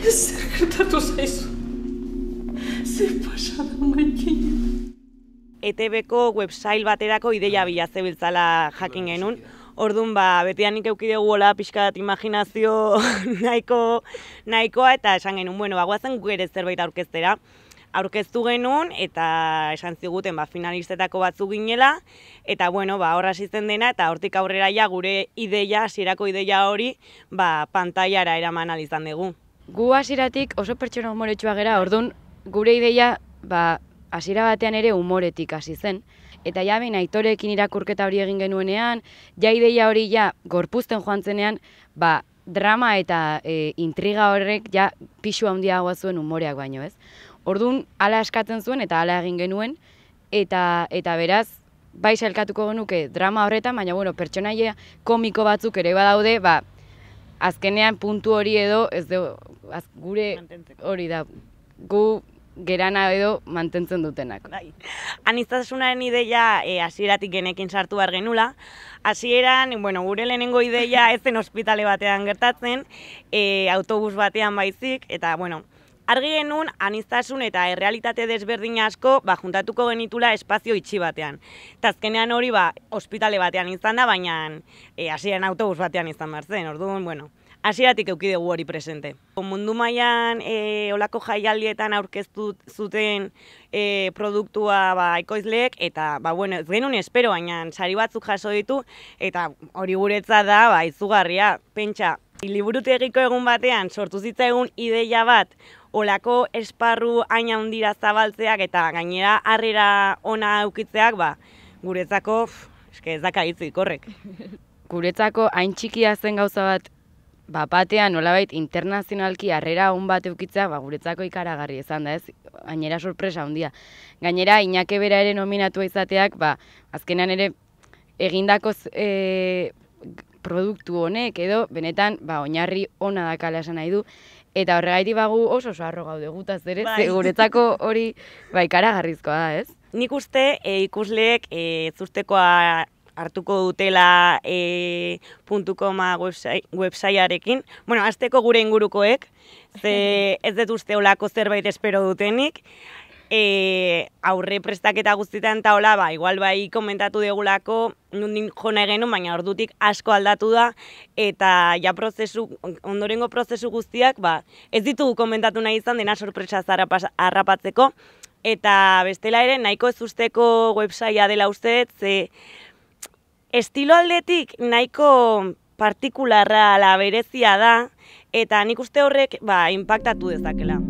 zer gertatu zaizu. Zer pasada maitein. ETB-ko websail baterako ideia bila zebiltzala jakin genuen. Orduan, ba, betianik eukidegu hola pixka bat imaginazio nahiko, nahikoa eta esan genuen, bueno, bagoazen guk ere zerbait aurkeztera. Aurkeztu genuen eta esan ziguten ba, finalistetako batzu ginela eta bueno, ba, horra zizten dena eta hortik aurrera ja gure ideia, zirako ideia hori, ba, pantaiara eraman alizan dugu gu hasiratik oso pertsona humoretsua gera, orduan gure ideia ba, batean ere umoretik hasi zen. Eta ja behin aitorekin irakurketa hori egin genuenean, ja ideia hori ja gorpuzten joan zenean, ba, drama eta e, intriga horrek ja pixu handiagoa zuen humoreak baino ez. Orduan ala eskatzen zuen eta ala egin genuen, eta, eta beraz, bai elkatuko genuke drama horretan, baina bueno, pertsonaia komiko batzuk ere badaude, ba, azkenean puntu hori edo ez gure hori da gu gerana edo mantentzen dutenak. Bai. Anistasunaren ideia eh, hasieratik genekin sartu behar genula. Hasieran, bueno, gure lehenengo ideia ez zen ospitale batean gertatzen, e, autobus batean baizik eta bueno, argi genuen anistasun eta errealitate desberdin asko ba juntatuko genitula espazio itxi batean. Tazkenean hori ba ospitale batean izan da, baina eh, hasieran autobus batean izan bar zen. Orduan, bueno, hasieratik euki dugu hori presente. Mundu mailan e, olako jaialdietan aurkeztu zuten e, produktua ba, ekoizleek eta ba, bueno, ez genuen espero baina sari batzuk jaso ditu eta hori guretzat da ba, izugarria pentsa Liburutegiko egun batean sortu zitza egun ideia bat olako esparru aina handira zabaltzeak eta gainera harrera ona aukitzeak ba guretzako eske ez daka hitzik horrek. Guretzako hain txikia zen gauza bat ba batean nolabait internazionalki harrera on bat eukitzea ba guretzako ikaragarri izan da ez gainera sorpresa hondia. Gainera Inake bera ere nominatua izateak ba azkenan ere egindako e, eh, produktu honek edo benetan ba oinarri ona dakala esan nahi du eta horregaitik bagu oso oso arro gaude gutaz ere bai. guretzako hori bai karagarrizkoa da, ez? Nik uste e, ikusleek e, eh, zuztekoa hartuko dutela e, eh, .coma websaiarekin. bueno, azteko gure ingurukoek, ze ez dut uste olako zerbait espero dutenik e, aurre prestaketa guztietan eta hola, ba, igual bai komentatu degulako, nundin jona egenu, baina ordutik asko aldatu da, eta ja prozesu, ondorengo prozesu guztiak, ba, ez ditugu komentatu nahi izan, dena sorpresa harrapatzeko, eta bestela ere, nahiko ez usteko websitea dela uste dut, ze estilo aldetik nahiko partikularra ala berezia da, eta nik uste horrek, ba, impactatu dezakela.